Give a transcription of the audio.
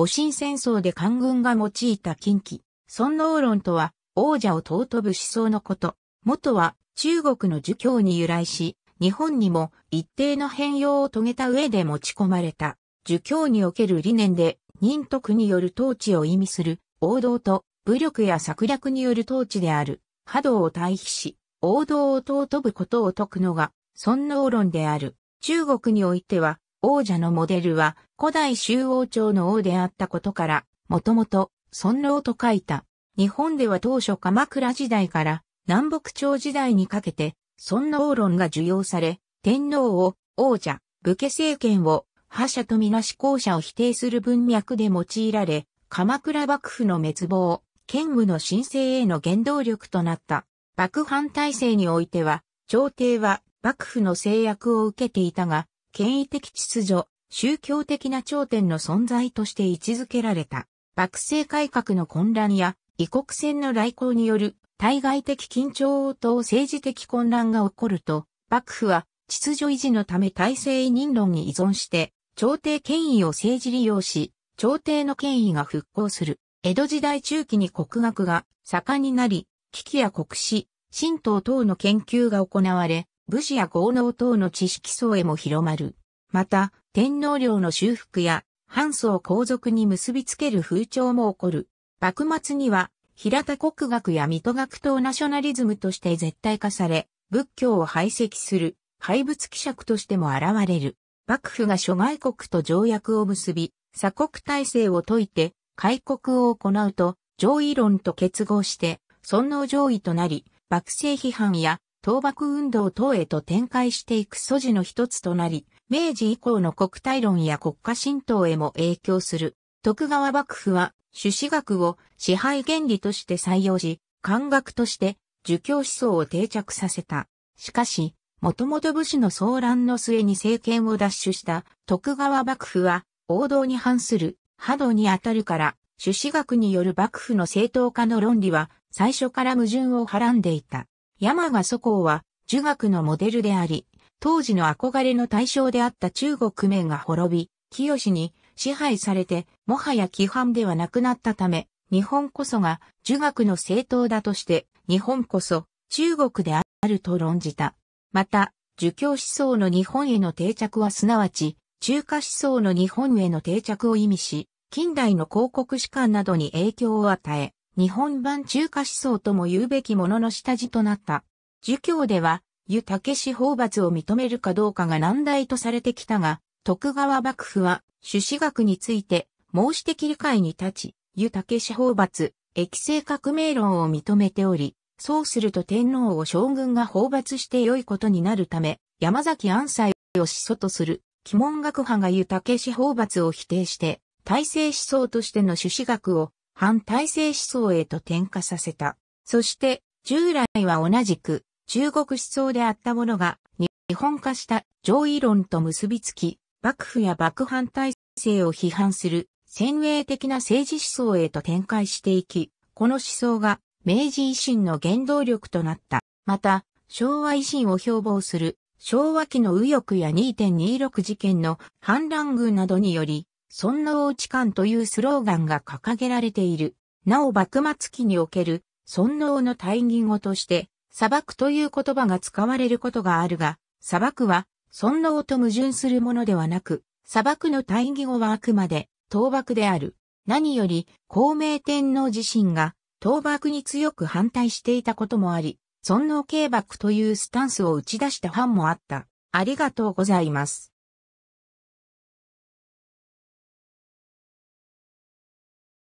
戊辰戦争で官軍が用いた近畿、尊王論とは、王者を尊ぶ思想のこと。元は、中国の儒教に由来し、日本にも一定の変容を遂げた上で持ち込まれた。儒教における理念で、仁徳による統治を意味する、王道と、武力や策略による統治である、波動を対比し、王道を尊ぶことを説くのが、尊王論である。中国においては、王者のモデルは古代周王朝の王であったことから、もともと尊老と書いた。日本では当初鎌倉時代から南北朝時代にかけて尊王論が受容され、天皇を王者、武家政権を覇者とみなし公者を否定する文脈で用いられ、鎌倉幕府の滅亡、剣武の申請への原動力となった。幕藩体制においては、朝廷は幕府の制約を受けていたが、権威的秩序、宗教的な頂点の存在として位置づけられた。幕政改革の混乱や異国船の来航による対外的緊張応答政治的混乱が起こると、幕府は秩序維持のため体制委任論に依存して、朝廷権威を政治利用し、朝廷の権威が復興する。江戸時代中期に国学が盛んになり、危機や国史、神道等の研究が行われ、武士や豪農等の知識層へも広まる。また、天皇陵の修復や、藩層皇族に結びつける風潮も起こる。幕末には、平田国学や水戸学等ナショナリズムとして絶対化され、仏教を排斥する、廃仏希釈としても現れる。幕府が諸外国と条約を結び、鎖国体制を解いて、開国を行うと、上位論と結合して、尊王上位となり、幕政批判や倒幕運動等へと展開していく素地の一つとなり、明治以降の国体論や国家神道へも影響する。徳川幕府は、朱子学を支配原理として採用し、漢学として儒教思想を定着させた。しかし、もともと武士の騒乱の末に政権を奪取した徳川幕府は、王道に反する、波動に当たるから、朱子学による幕府の正当化の論理は、最初から矛盾をはらんでいた。山賀祖公は、儒学のモデルであり、当時の憧れの対象であった中国名が滅び、清に支配されて、もはや規範ではなくなったため、日本こそが儒学の政党だとして、日本こそ中国であると論じた。また、儒教思想の日本への定着はすなわち、中華思想の日本への定着を意味し、近代の広告史観などに影響を与え、日本版中華思想とも言うべきものの下地となった。儒教では、湯け氏討伐を認めるかどうかが難題とされてきたが、徳川幕府は、朱子学について、孟子的理解に立ち、湯け氏討伐、液性革命論を認めており、そうすると天皇を将軍が討伐して良いことになるため、山崎安西を始祖とする、鬼門学派が湯武氏討伐を否定して、体制思想としての朱子学を反体制思想へと転化させた。そして、従来は同じく中国思想であったものが日本化した上位論と結びつき、幕府や幕反体制を批判する先鋭的な政治思想へと展開していき、この思想が明治維新の原動力となった。また、昭和維新を標榜する昭和期の右翼や2.26事件の反乱軍などにより、そんな官というスローガンが掲げられている。なお幕末期における、尊王の大義語として、砂漠という言葉が使われることがあるが、砂漠は、尊王と矛盾するものではなく、砂漠の大義語はあくまで、倒幕である。何より、孔明天皇自身が、倒幕に強く反対していたこともあり、尊王敬幕というスタンスを打ち出した藩もあった。ありがとうございます。